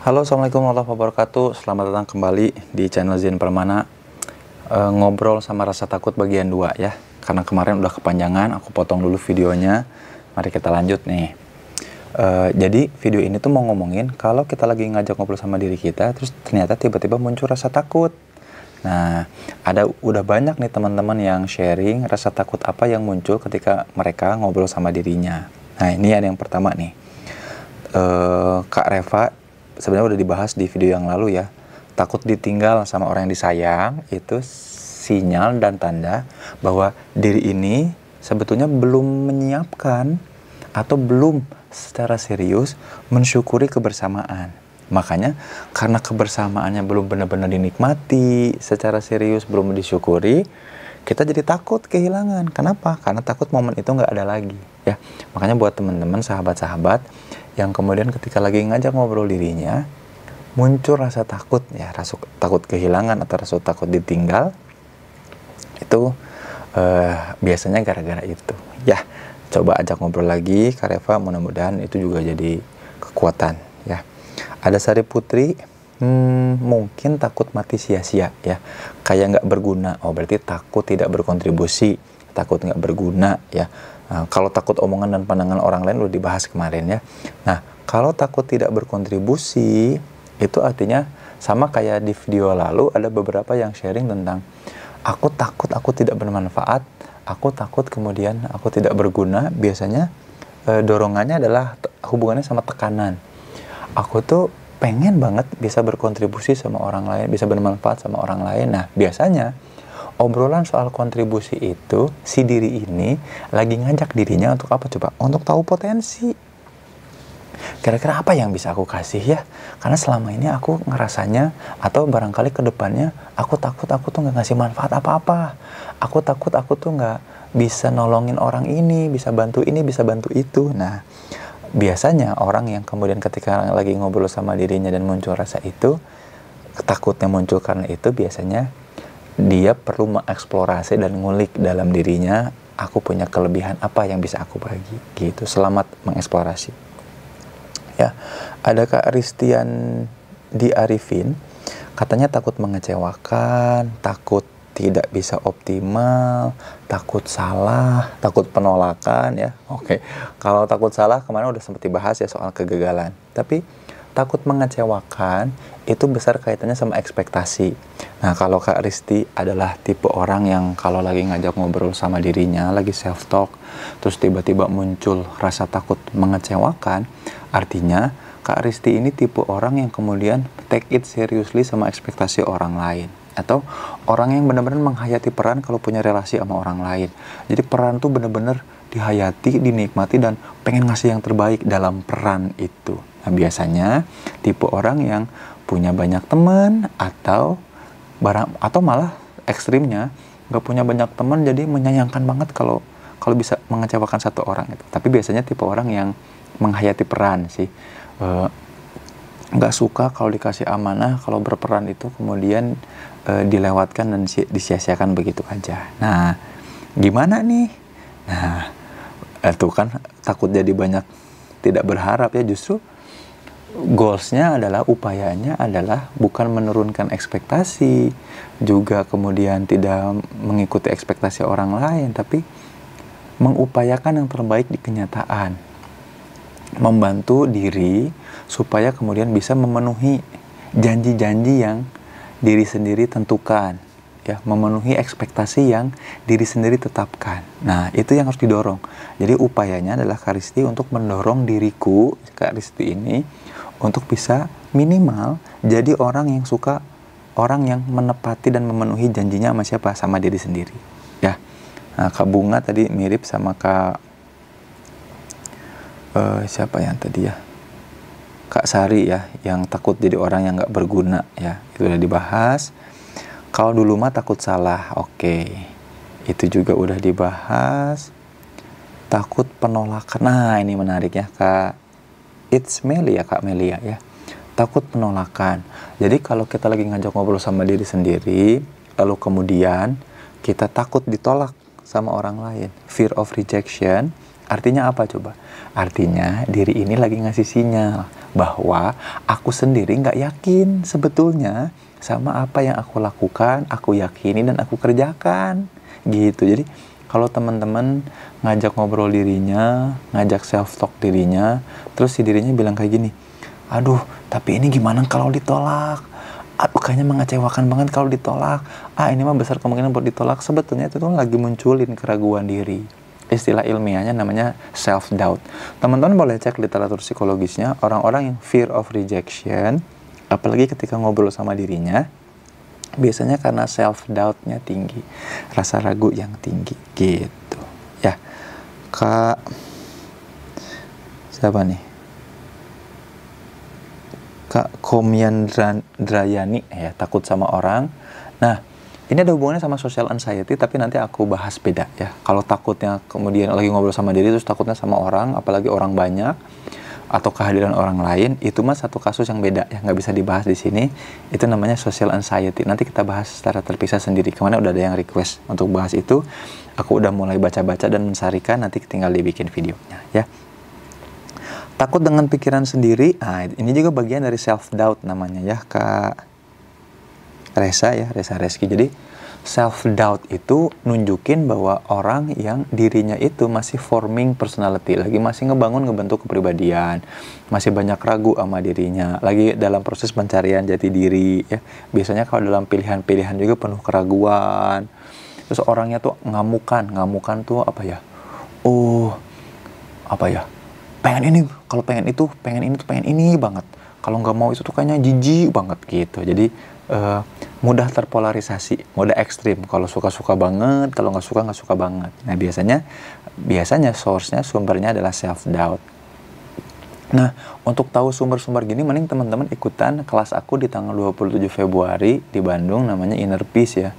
Halo, Assalamualaikum warahmatullahi wabarakatuh. Selamat datang kembali di channel Zen Permana. E, ngobrol sama rasa takut bagian 2 ya. Karena kemarin udah kepanjangan, aku potong dulu videonya. Mari kita lanjut nih. E, jadi video ini tuh mau ngomongin kalau kita lagi ngajak ngobrol sama diri kita, terus ternyata tiba-tiba muncul rasa takut. Nah, ada udah banyak nih teman-teman yang sharing rasa takut apa yang muncul ketika mereka ngobrol sama dirinya. Nah, ini ada yang pertama nih. Uh, Kak Reva sebenarnya udah dibahas di video yang lalu ya takut ditinggal sama orang yang disayang itu sinyal dan tanda bahwa diri ini sebetulnya belum menyiapkan atau belum secara serius mensyukuri kebersamaan. Makanya karena kebersamaannya belum benar-benar dinikmati secara serius, belum disyukuri, kita jadi takut kehilangan. Kenapa? Karena takut momen itu nggak ada lagi. Ya, makanya buat teman-teman, sahabat-sahabat yang kemudian ketika lagi ngajak ngobrol dirinya muncul rasa takut ya rasa takut kehilangan atau rasa takut ditinggal itu eh, biasanya gara-gara itu ya coba ajak ngobrol lagi kareva mudah-mudahan itu juga jadi kekuatan ya ada Sari Putri hmm, mungkin takut mati sia-sia ya kayak nggak berguna oh berarti takut tidak berkontribusi takut nggak berguna ya Nah, kalau takut omongan dan pandangan orang lain udah dibahas kemarin ya. Nah, kalau takut tidak berkontribusi, itu artinya sama kayak di video lalu ada beberapa yang sharing tentang aku takut aku tidak bermanfaat, aku takut kemudian aku tidak berguna. Biasanya e, dorongannya adalah hubungannya sama tekanan. Aku tuh pengen banget bisa berkontribusi sama orang lain, bisa bermanfaat sama orang lain. Nah, biasanya obrolan soal kontribusi itu si diri ini lagi ngajak dirinya untuk apa coba? Untuk tahu potensi. Kira-kira apa yang bisa aku kasih ya? Karena selama ini aku ngerasanya atau barangkali kedepannya aku takut aku tuh nggak ngasih manfaat apa-apa. Aku takut aku tuh nggak bisa nolongin orang ini, bisa bantu ini, bisa bantu itu. Nah, biasanya orang yang kemudian ketika lagi ngobrol sama dirinya dan muncul rasa itu, ketakutnya muncul karena itu biasanya dia perlu mengeksplorasi dan ngulik dalam dirinya aku punya kelebihan apa yang bisa aku bagi gitu selamat mengeksplorasi ya ada Kak Ristian di Arifin katanya takut mengecewakan takut tidak bisa optimal takut salah takut penolakan ya oke okay. kalau takut salah kemarin udah sempat dibahas ya soal kegagalan tapi takut mengecewakan itu besar kaitannya sama ekspektasi. Nah, kalau Kak Risti adalah tipe orang yang kalau lagi ngajak ngobrol sama dirinya, lagi self talk, terus tiba-tiba muncul rasa takut mengecewakan, artinya Kak Risti ini tipe orang yang kemudian take it seriously sama ekspektasi orang lain atau orang yang benar-benar menghayati peran kalau punya relasi sama orang lain. Jadi peran tuh benar-benar dihayati, dinikmati dan pengen ngasih yang terbaik dalam peran itu. Nah, biasanya tipe orang yang punya banyak teman atau barang atau malah ekstrimnya nggak punya banyak teman jadi menyayangkan banget kalau kalau bisa mengecewakan satu orang itu. Tapi biasanya tipe orang yang menghayati peran sih. Eh, nggak e, suka kalau dikasih amanah, kalau berperan itu kemudian e, dilewatkan dan si, disia-siakan begitu aja. Nah, gimana nih? Nah, itu eh, kan takut jadi banyak tidak berharap ya justru goalsnya adalah upayanya adalah bukan menurunkan ekspektasi juga kemudian tidak mengikuti ekspektasi orang lain tapi mengupayakan yang terbaik di kenyataan membantu diri supaya kemudian bisa memenuhi janji-janji yang diri sendiri tentukan ya memenuhi ekspektasi yang diri sendiri tetapkan. Nah, itu yang harus didorong. Jadi upayanya adalah karisti untuk mendorong diriku karisti ini untuk bisa minimal jadi orang yang suka orang yang menepati dan memenuhi janjinya sama siapa sama diri sendiri ya nah, kak bunga tadi mirip sama kak uh, siapa yang tadi ya kak sari ya yang takut jadi orang yang nggak berguna ya itu udah dibahas kalau dulu mah takut salah oke okay. itu juga udah dibahas takut penolakan nah ini menarik ya kak it's Melia ya kak Melia ya, ya takut penolakan jadi kalau kita lagi ngajak ngobrol sama diri sendiri lalu kemudian kita takut ditolak sama orang lain fear of rejection artinya apa coba artinya diri ini lagi ngasih sinyal bahwa aku sendiri nggak yakin sebetulnya sama apa yang aku lakukan, aku yakini dan aku kerjakan gitu. Jadi kalau teman-teman ngajak ngobrol dirinya, ngajak self talk dirinya, terus si dirinya bilang kayak gini, aduh tapi ini gimana kalau ditolak? Aduh kayaknya mengecewakan banget kalau ditolak. Ah ini mah besar kemungkinan buat ditolak. Sebetulnya itu tuh lagi munculin keraguan diri istilah ilmiahnya namanya self doubt. Teman-teman boleh cek literatur psikologisnya orang-orang yang fear of rejection, apalagi ketika ngobrol sama dirinya, biasanya karena self doubtnya tinggi, rasa ragu yang tinggi gitu. Ya, kak siapa nih? Kak komian Drayani ya takut sama orang. Nah, ini ada hubungannya sama social anxiety, tapi nanti aku bahas beda ya. Kalau takutnya kemudian lagi ngobrol sama diri, terus takutnya sama orang, apalagi orang banyak, atau kehadiran orang lain, itu mah satu kasus yang beda ya, nggak bisa dibahas di sini. Itu namanya social anxiety. Nanti kita bahas secara terpisah sendiri. Kemana udah ada yang request untuk bahas itu, aku udah mulai baca-baca dan mensarikan, nanti tinggal dibikin videonya ya. Takut dengan pikiran sendiri, nah, ini juga bagian dari self-doubt namanya ya, Kak Resa ya, Resa Reski. Jadi self doubt itu nunjukin bahwa orang yang dirinya itu masih forming personality, lagi masih ngebangun ngebentuk kepribadian, masih banyak ragu sama dirinya, lagi dalam proses pencarian jati diri ya. Biasanya kalau dalam pilihan-pilihan juga penuh keraguan. Terus orangnya tuh ngamukan, ngamukan tuh apa ya? Oh, apa ya? Pengen ini, kalau pengen itu, pengen ini tuh pengen ini banget. Kalau nggak mau itu tuh kayaknya jijik banget gitu. Jadi uh, mudah terpolarisasi, mudah ekstrim. Kalau suka-suka banget, kalau nggak suka nggak suka banget. Nah biasanya biasanya source-nya sumbernya adalah self doubt. Nah, untuk tahu sumber-sumber gini, mending teman-teman ikutan kelas aku di tanggal 27 Februari di Bandung, namanya Inner Peace ya.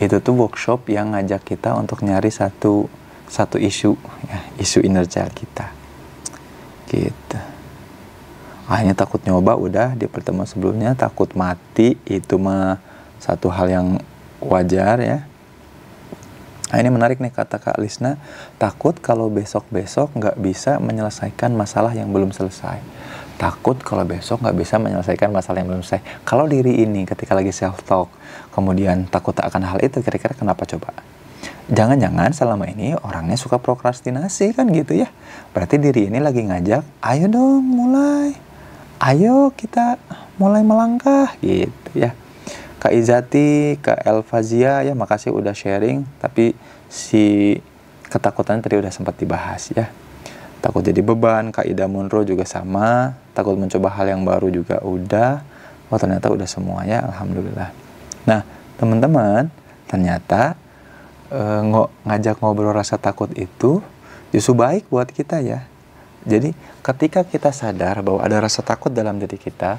Itu tuh workshop yang ngajak kita untuk nyari satu satu isu, ya, isu inner child kita. Gitu akhirnya takut nyoba udah di pertemuan sebelumnya takut mati itu mah satu hal yang wajar ya nah, ini menarik nih kata Kak Lisna takut kalau besok-besok nggak bisa menyelesaikan masalah yang belum selesai takut kalau besok nggak bisa menyelesaikan masalah yang belum selesai kalau diri ini ketika lagi self talk kemudian takut tak akan hal itu kira-kira kenapa coba jangan-jangan selama ini orangnya suka prokrastinasi kan gitu ya. Berarti diri ini lagi ngajak, ayo dong mulai ayo kita mulai melangkah gitu ya Kak Izati, Kak Elfazia ya makasih udah sharing tapi si ketakutan tadi udah sempat dibahas ya takut jadi beban Kak Ida Munro juga sama takut mencoba hal yang baru juga udah oh, ternyata udah semuanya Alhamdulillah nah teman-teman ternyata e, ngajak ngobrol rasa takut itu justru baik buat kita ya jadi ketika kita sadar bahwa ada rasa takut dalam diri kita,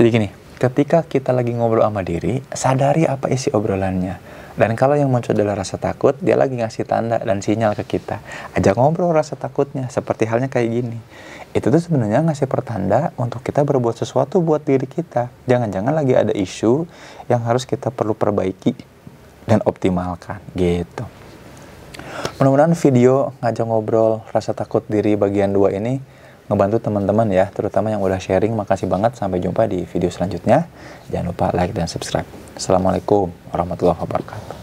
jadi gini, ketika kita lagi ngobrol sama diri, sadari apa isi obrolannya. Dan kalau yang muncul adalah rasa takut, dia lagi ngasih tanda dan sinyal ke kita. Ajak ngobrol rasa takutnya, seperti halnya kayak gini. Itu tuh sebenarnya ngasih pertanda untuk kita berbuat sesuatu buat diri kita. Jangan-jangan lagi ada isu yang harus kita perlu perbaiki dan optimalkan gitu. Mudah-mudahan video ngajak ngobrol rasa takut diri bagian 2 ini ngebantu teman-teman ya, terutama yang udah sharing. Makasih banget. Sampai jumpa di video selanjutnya. Jangan lupa like dan subscribe. Assalamualaikum warahmatullahi wabarakatuh.